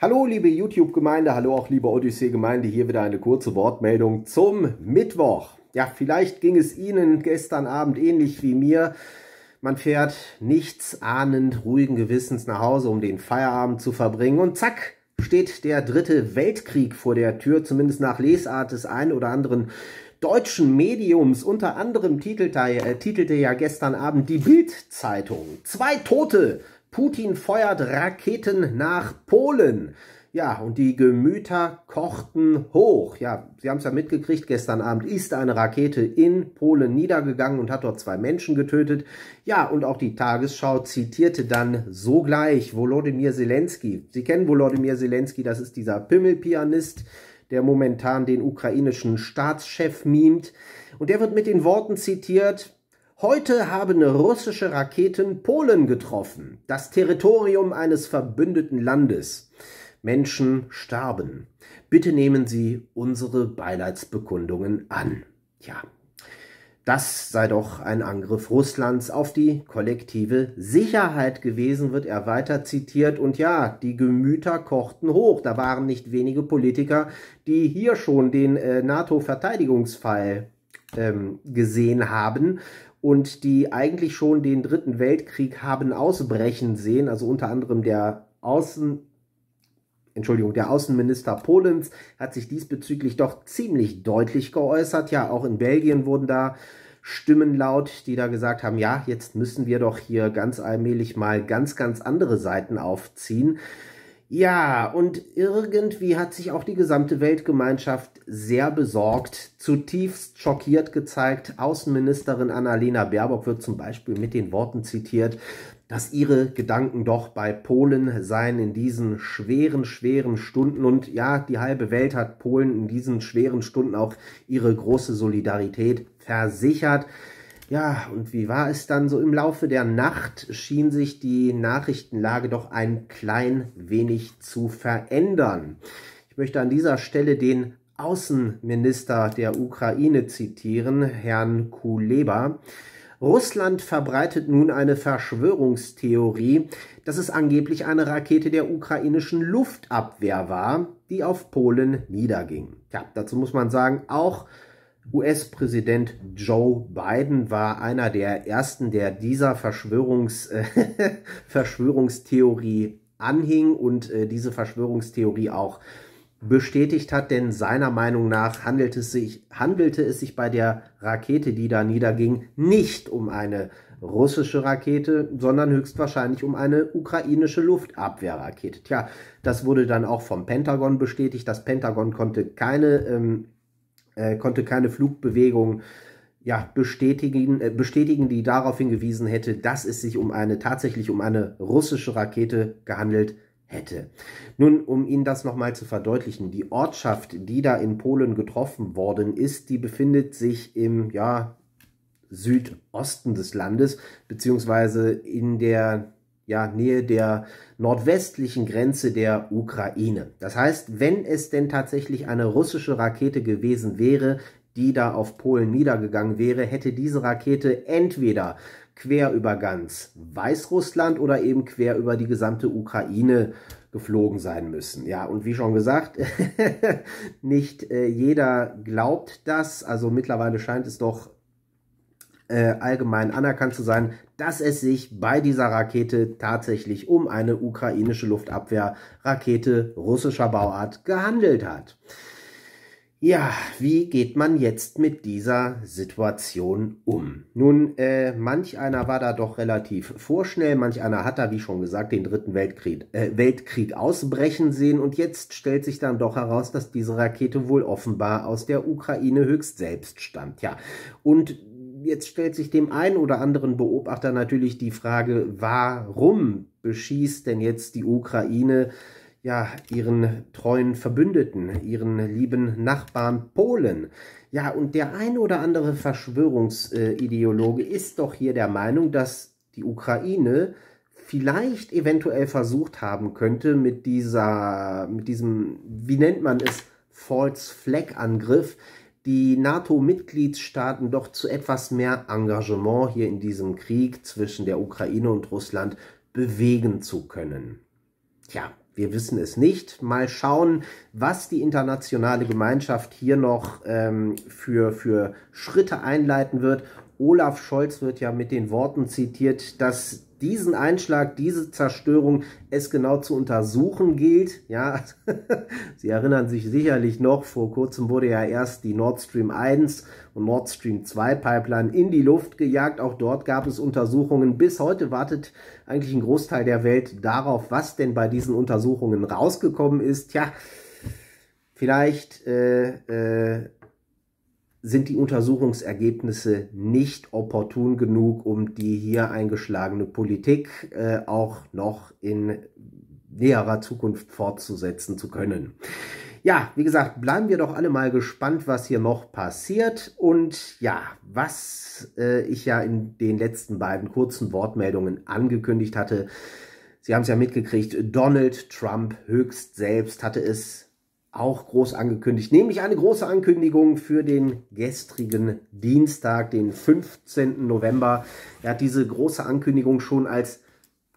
Hallo liebe YouTube-Gemeinde, hallo auch liebe Odyssee-Gemeinde, hier wieder eine kurze Wortmeldung zum Mittwoch. Ja, vielleicht ging es Ihnen gestern Abend ähnlich wie mir. Man fährt nichts ahnend ruhigen Gewissens nach Hause, um den Feierabend zu verbringen und zack, steht der dritte Weltkrieg vor der Tür, zumindest nach Lesart des ein oder anderen deutschen Mediums. Unter anderem titelte, äh, titelte ja gestern Abend die Bild-Zeitung. Zwei Tote Putin feuert Raketen nach Polen. Ja, und die Gemüter kochten hoch. Ja, Sie haben es ja mitgekriegt, gestern Abend ist eine Rakete in Polen niedergegangen und hat dort zwei Menschen getötet. Ja, und auch die Tagesschau zitierte dann sogleich Volodymyr Zelensky. Sie kennen Volodymyr Zelensky, das ist dieser Pimmelpianist, der momentan den ukrainischen Staatschef mimt. Und der wird mit den Worten zitiert, Heute haben russische Raketen Polen getroffen, das Territorium eines verbündeten Landes. Menschen starben. Bitte nehmen Sie unsere Beileidsbekundungen an. Ja, das sei doch ein Angriff Russlands auf die kollektive Sicherheit gewesen, wird er weiter zitiert. Und ja, die Gemüter kochten hoch. Da waren nicht wenige Politiker, die hier schon den äh, NATO-Verteidigungsfall ähm, gesehen haben und die eigentlich schon den Dritten Weltkrieg haben ausbrechen sehen, also unter anderem der Außen, Entschuldigung, der Außenminister Polens hat sich diesbezüglich doch ziemlich deutlich geäußert. Ja, auch in Belgien wurden da Stimmen laut, die da gesagt haben, ja, jetzt müssen wir doch hier ganz allmählich mal ganz, ganz andere Seiten aufziehen. Ja, und irgendwie hat sich auch die gesamte Weltgemeinschaft sehr besorgt, zutiefst schockiert gezeigt. Außenministerin Annalena Baerbock wird zum Beispiel mit den Worten zitiert, dass ihre Gedanken doch bei Polen seien in diesen schweren, schweren Stunden. Und ja, die halbe Welt hat Polen in diesen schweren Stunden auch ihre große Solidarität versichert. Ja, und wie war es dann so im Laufe der Nacht, schien sich die Nachrichtenlage doch ein klein wenig zu verändern. Ich möchte an dieser Stelle den Außenminister der Ukraine zitieren, Herrn Kuleba. Russland verbreitet nun eine Verschwörungstheorie, dass es angeblich eine Rakete der ukrainischen Luftabwehr war, die auf Polen niederging. Tja, dazu muss man sagen, auch US-Präsident Joe Biden war einer der ersten, der dieser Verschwörungs äh, Verschwörungstheorie anhing und äh, diese Verschwörungstheorie auch bestätigt hat, denn seiner Meinung nach handelte es, sich, handelte es sich bei der Rakete, die da niederging, nicht um eine russische Rakete, sondern höchstwahrscheinlich um eine ukrainische Luftabwehrrakete. Tja, das wurde dann auch vom Pentagon bestätigt. Das Pentagon konnte keine ähm, äh, konnte keine Flugbewegung ja, bestätigen, äh, bestätigen, die darauf hingewiesen hätte, dass es sich um eine tatsächlich um eine russische Rakete gehandelt hätte. Nun, um Ihnen das nochmal zu verdeutlichen, die Ortschaft, die da in Polen getroffen worden ist, die befindet sich im ja, Südosten des Landes, beziehungsweise in der ja, Nähe der nordwestlichen Grenze der Ukraine. Das heißt, wenn es denn tatsächlich eine russische Rakete gewesen wäre, die da auf Polen niedergegangen wäre, hätte diese Rakete entweder quer über ganz Weißrussland oder eben quer über die gesamte Ukraine geflogen sein müssen. Ja, und wie schon gesagt, nicht äh, jeder glaubt das. Also mittlerweile scheint es doch äh, allgemein anerkannt zu sein, dass es sich bei dieser Rakete tatsächlich um eine ukrainische Luftabwehrrakete russischer Bauart gehandelt hat. Ja, wie geht man jetzt mit dieser Situation um? Nun, äh, manch einer war da doch relativ vorschnell, manch einer hat da, wie schon gesagt, den dritten Weltkrieg, äh, Weltkrieg ausbrechen sehen und jetzt stellt sich dann doch heraus, dass diese Rakete wohl offenbar aus der Ukraine höchst selbst stammt. Ja, und Jetzt stellt sich dem einen oder anderen Beobachter natürlich die Frage, warum beschießt denn jetzt die Ukraine ja ihren treuen Verbündeten, ihren lieben Nachbarn Polen? Ja, und der ein oder andere Verschwörungsideologe ist doch hier der Meinung, dass die Ukraine vielleicht eventuell versucht haben könnte mit dieser, mit diesem, wie nennt man es, False Flag Angriff, die NATO-Mitgliedstaaten doch zu etwas mehr Engagement hier in diesem Krieg zwischen der Ukraine und Russland bewegen zu können. Tja, wir wissen es nicht. Mal schauen, was die internationale Gemeinschaft hier noch ähm, für, für Schritte einleiten wird. Olaf Scholz wird ja mit den Worten zitiert, dass diesen Einschlag, diese Zerstörung es genau zu untersuchen gilt. Ja, Sie erinnern sich sicherlich noch, vor kurzem wurde ja erst die Nord Stream 1 und Nord Stream 2 Pipeline in die Luft gejagt. Auch dort gab es Untersuchungen. Bis heute wartet eigentlich ein Großteil der Welt darauf, was denn bei diesen Untersuchungen rausgekommen ist. Tja, vielleicht äh, äh, sind die Untersuchungsergebnisse nicht opportun genug, um die hier eingeschlagene Politik äh, auch noch in näherer Zukunft fortzusetzen zu können. Ja, wie gesagt, bleiben wir doch alle mal gespannt, was hier noch passiert. Und ja, was äh, ich ja in den letzten beiden kurzen Wortmeldungen angekündigt hatte, Sie haben es ja mitgekriegt, Donald Trump höchst selbst hatte es auch groß angekündigt, nämlich eine große Ankündigung für den gestrigen Dienstag, den 15. November. Er hat diese große Ankündigung schon als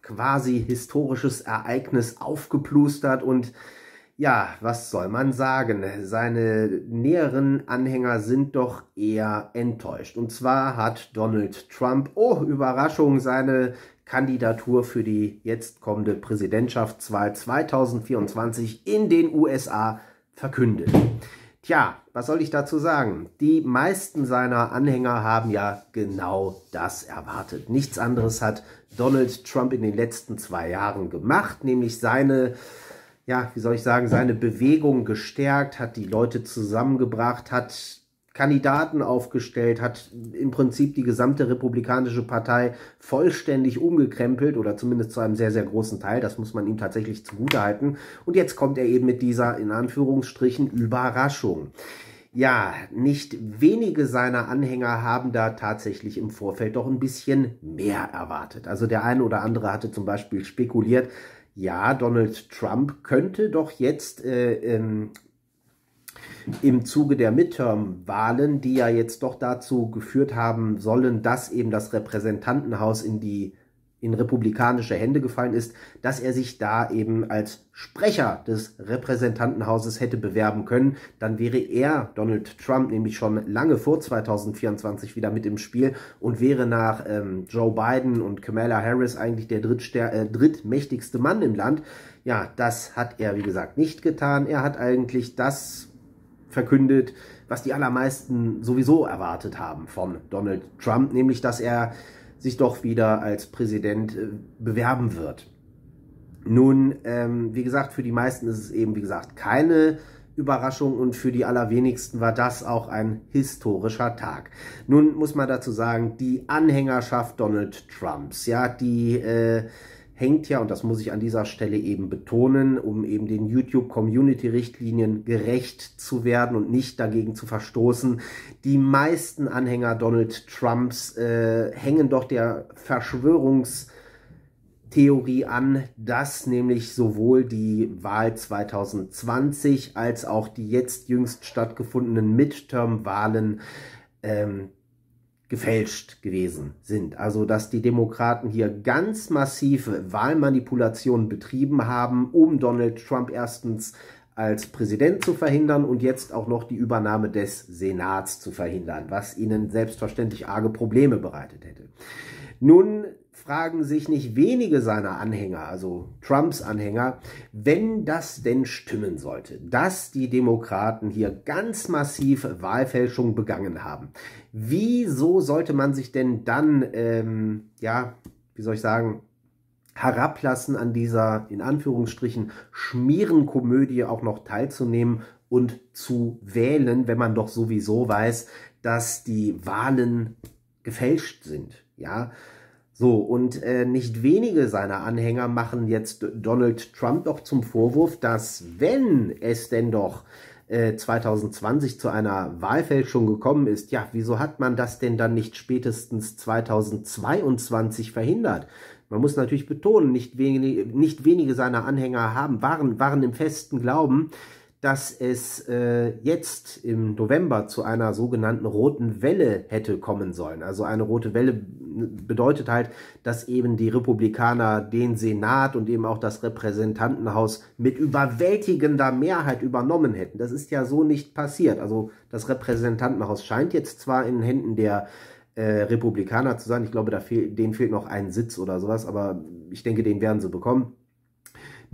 quasi historisches Ereignis aufgeplustert und ja, was soll man sagen? Seine näheren Anhänger sind doch eher enttäuscht. Und zwar hat Donald Trump, oh Überraschung, seine Kandidatur für die jetzt kommende Präsidentschaftswahl 2024 in den USA verkündet. Tja, was soll ich dazu sagen? Die meisten seiner Anhänger haben ja genau das erwartet. Nichts anderes hat Donald Trump in den letzten zwei Jahren gemacht, nämlich seine, ja, wie soll ich sagen, seine Bewegung gestärkt, hat die Leute zusammengebracht, hat Kandidaten aufgestellt, hat im Prinzip die gesamte Republikanische Partei vollständig umgekrempelt oder zumindest zu einem sehr, sehr großen Teil. Das muss man ihm tatsächlich zugutehalten. Und jetzt kommt er eben mit dieser, in Anführungsstrichen, Überraschung. Ja, nicht wenige seiner Anhänger haben da tatsächlich im Vorfeld doch ein bisschen mehr erwartet. Also der eine oder andere hatte zum Beispiel spekuliert, ja, Donald Trump könnte doch jetzt äh, ähm, im Zuge der Midterm-Wahlen, die ja jetzt doch dazu geführt haben sollen, dass eben das Repräsentantenhaus in die in republikanische Hände gefallen ist, dass er sich da eben als Sprecher des Repräsentantenhauses hätte bewerben können, dann wäre er, Donald Trump, nämlich schon lange vor 2024 wieder mit im Spiel und wäre nach ähm, Joe Biden und Kamala Harris eigentlich der äh, drittmächtigste Mann im Land. Ja, das hat er, wie gesagt, nicht getan. Er hat eigentlich das verkündet, was die allermeisten sowieso erwartet haben von Donald Trump, nämlich dass er sich doch wieder als Präsident äh, bewerben wird. Nun, ähm, wie gesagt, für die meisten ist es eben, wie gesagt, keine Überraschung und für die allerwenigsten war das auch ein historischer Tag. Nun muss man dazu sagen, die Anhängerschaft Donald Trumps, ja, die äh, hängt ja, und das muss ich an dieser Stelle eben betonen, um eben den YouTube-Community-Richtlinien gerecht zu werden und nicht dagegen zu verstoßen, die meisten Anhänger Donald Trumps äh, hängen doch der Verschwörungs- Theorie an, dass nämlich sowohl die Wahl 2020 als auch die jetzt jüngst stattgefundenen Midterm-Wahlen ähm, gefälscht gewesen sind. Also dass die Demokraten hier ganz massive Wahlmanipulationen betrieben haben, um Donald Trump erstens als Präsident zu verhindern und jetzt auch noch die Übernahme des Senats zu verhindern, was ihnen selbstverständlich arge Probleme bereitet hätte. Nun fragen sich nicht wenige seiner Anhänger, also Trumps Anhänger, wenn das denn stimmen sollte, dass die Demokraten hier ganz massiv Wahlfälschung begangen haben. Wieso sollte man sich denn dann, ähm, ja, wie soll ich sagen, herablassen an dieser, in Anführungsstrichen, Schmierenkomödie auch noch teilzunehmen und zu wählen, wenn man doch sowieso weiß, dass die Wahlen gefälscht sind. Ja, so, und äh, nicht wenige seiner Anhänger machen jetzt Donald Trump doch zum Vorwurf, dass wenn es denn doch 2020 äh, zu einer Wahlfälschung gekommen ist, ja, wieso hat man das denn dann nicht spätestens 2022 verhindert? Man muss natürlich betonen, nicht wenige, nicht wenige seiner Anhänger haben, waren, waren im festen Glauben, dass es äh, jetzt im November zu einer sogenannten roten Welle hätte kommen sollen. Also eine rote Welle bedeutet halt, dass eben die Republikaner den Senat und eben auch das Repräsentantenhaus mit überwältigender Mehrheit übernommen hätten. Das ist ja so nicht passiert. Also das Repräsentantenhaus scheint jetzt zwar in Händen der äh, Republikaner zu sein. Ich glaube, da fehl, denen fehlt noch ein Sitz oder sowas, aber ich denke, den werden sie bekommen.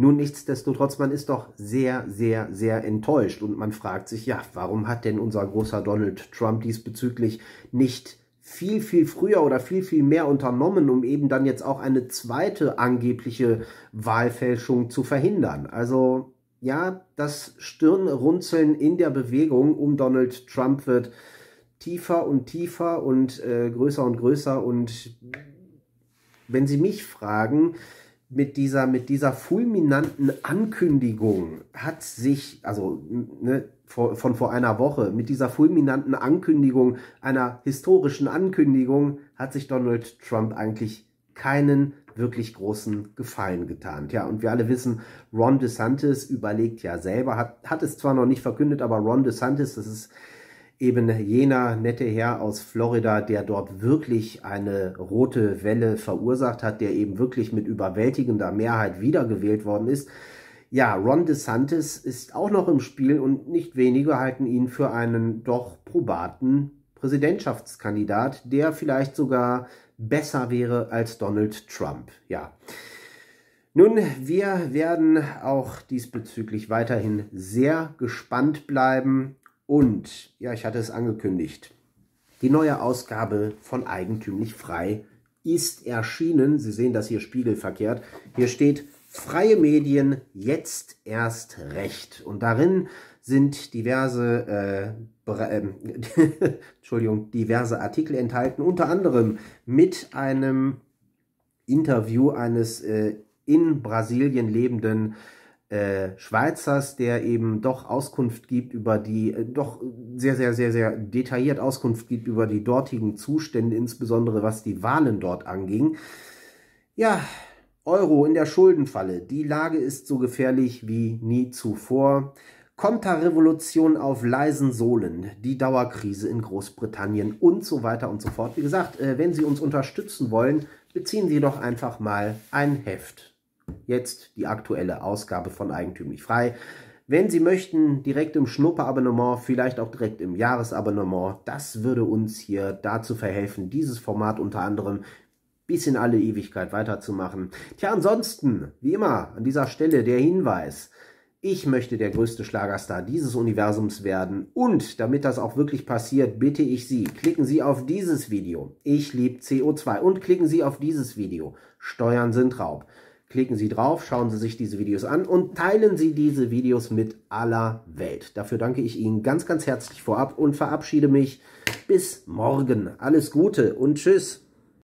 Nun nichtsdestotrotz, man ist doch sehr, sehr, sehr enttäuscht und man fragt sich, ja, warum hat denn unser großer Donald Trump diesbezüglich nicht viel, viel früher oder viel, viel mehr unternommen, um eben dann jetzt auch eine zweite angebliche Wahlfälschung zu verhindern. Also ja, das Stirnrunzeln in der Bewegung um Donald Trump wird tiefer und tiefer und äh, größer und größer. Und wenn Sie mich fragen, mit dieser, mit dieser fulminanten Ankündigung hat sich, also ne, von vor einer Woche, mit dieser fulminanten Ankündigung, einer historischen Ankündigung, hat sich Donald Trump eigentlich keinen wirklich großen Gefallen getan. Ja, und wir alle wissen, Ron DeSantis überlegt ja selber, hat, hat es zwar noch nicht verkündet, aber Ron DeSantis, das ist eben jener nette Herr aus Florida, der dort wirklich eine rote Welle verursacht hat, der eben wirklich mit überwältigender Mehrheit wiedergewählt worden ist. Ja, Ron DeSantis ist auch noch im Spiel und nicht wenige halten ihn für einen doch probaten Präsidentschaftskandidat, der vielleicht sogar besser wäre als Donald Trump. Ja. Nun, wir werden auch diesbezüglich weiterhin sehr gespannt bleiben und ja, ich hatte es angekündigt. Die neue Ausgabe von Eigentümlich Frei ist erschienen. Sie sehen das hier spiegelverkehrt. Hier steht Freie Medien jetzt erst recht. Und darin sind diverse, äh, äh, Entschuldigung, diverse Artikel enthalten, unter anderem mit einem Interview eines äh, in Brasilien lebenden äh, Schweizers, der eben doch Auskunft gibt über die, äh, doch sehr, sehr, sehr, sehr detailliert Auskunft gibt über die dortigen Zustände, insbesondere was die Wahlen dort anging. Ja, Euro in der Schuldenfalle. Die Lage ist so gefährlich wie nie zuvor. Konterrevolution auf leisen Sohlen, die Dauerkrise in Großbritannien und so weiter und so fort. Wie gesagt, äh, wenn Sie uns unterstützen wollen, beziehen Sie doch einfach mal ein Heft jetzt die aktuelle Ausgabe von Eigentümlich Frei. Wenn Sie möchten, direkt im Schnupperabonnement, vielleicht auch direkt im Jahresabonnement, das würde uns hier dazu verhelfen, dieses Format unter anderem bis in alle Ewigkeit weiterzumachen. Tja, ansonsten, wie immer, an dieser Stelle der Hinweis. Ich möchte der größte Schlagerstar dieses Universums werden und damit das auch wirklich passiert, bitte ich Sie, klicken Sie auf dieses Video. Ich liebe CO2 und klicken Sie auf dieses Video. Steuern sind Raub. Klicken Sie drauf, schauen Sie sich diese Videos an und teilen Sie diese Videos mit aller Welt. Dafür danke ich Ihnen ganz, ganz herzlich vorab und verabschiede mich. Bis morgen. Alles Gute und Tschüss.